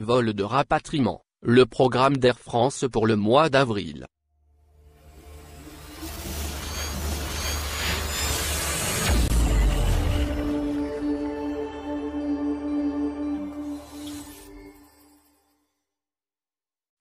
Vol de rapatriement, le programme d'Air France pour le mois d'avril.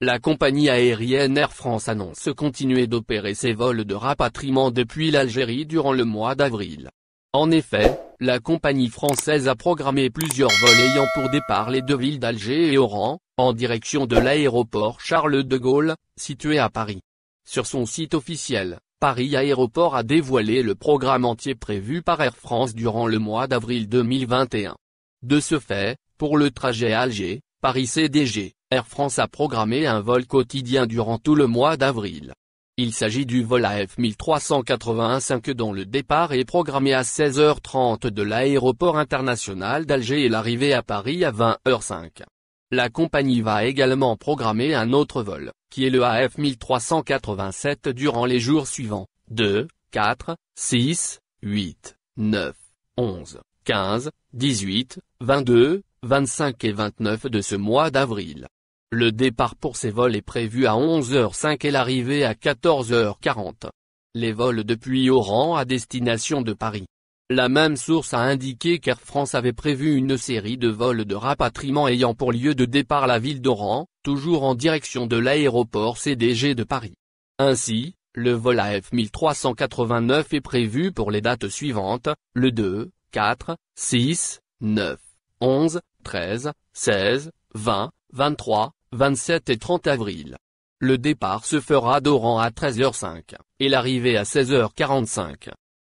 La compagnie aérienne Air France annonce continuer d'opérer ses vols de rapatriement depuis l'Algérie durant le mois d'avril, en effet, la compagnie française a programmé plusieurs vols ayant pour départ les deux villes d'Alger et Oran, en direction de l'aéroport Charles de Gaulle, situé à Paris. Sur son site officiel, Paris Aéroport a dévoilé le programme entier prévu par Air France durant le mois d'avril 2021. De ce fait, pour le trajet Alger, Paris CDG, Air France a programmé un vol quotidien durant tout le mois d'avril. Il s'agit du vol af 1385 dont le départ est programmé à 16h30 de l'aéroport international d'Alger et l'arrivée à Paris à 20h05. La compagnie va également programmer un autre vol, qui est le AF-1387 durant les jours suivants, 2, 4, 6, 8, 9, 11, 15, 18, 22, 25 et 29 de ce mois d'avril. Le départ pour ces vols est prévu à 11h05 et l'arrivée à 14h40. Les vols depuis Oran à destination de Paris. La même source a indiqué qu'Air France avait prévu une série de vols de rapatriement ayant pour lieu de départ la ville d'Oran, toujours en direction de l'aéroport CDG de Paris. Ainsi, le vol AF1389 est prévu pour les dates suivantes, le 2, 4, 6, 9, 11, 13, 16, 20, 23, 27 et 30 avril. Le départ se fera d'Oran à 13h05, et l'arrivée à 16h45.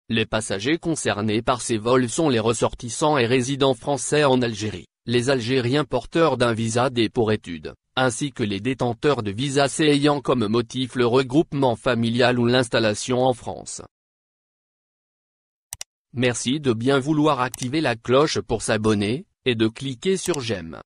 Les passagers concernés par ces vols sont les ressortissants et résidents français en Algérie, les Algériens porteurs d'un visa D pour études, ainsi que les détenteurs de visa C ayant comme motif le regroupement familial ou l'installation en France. Merci de bien vouloir activer la cloche pour s'abonner, et de cliquer sur j'aime.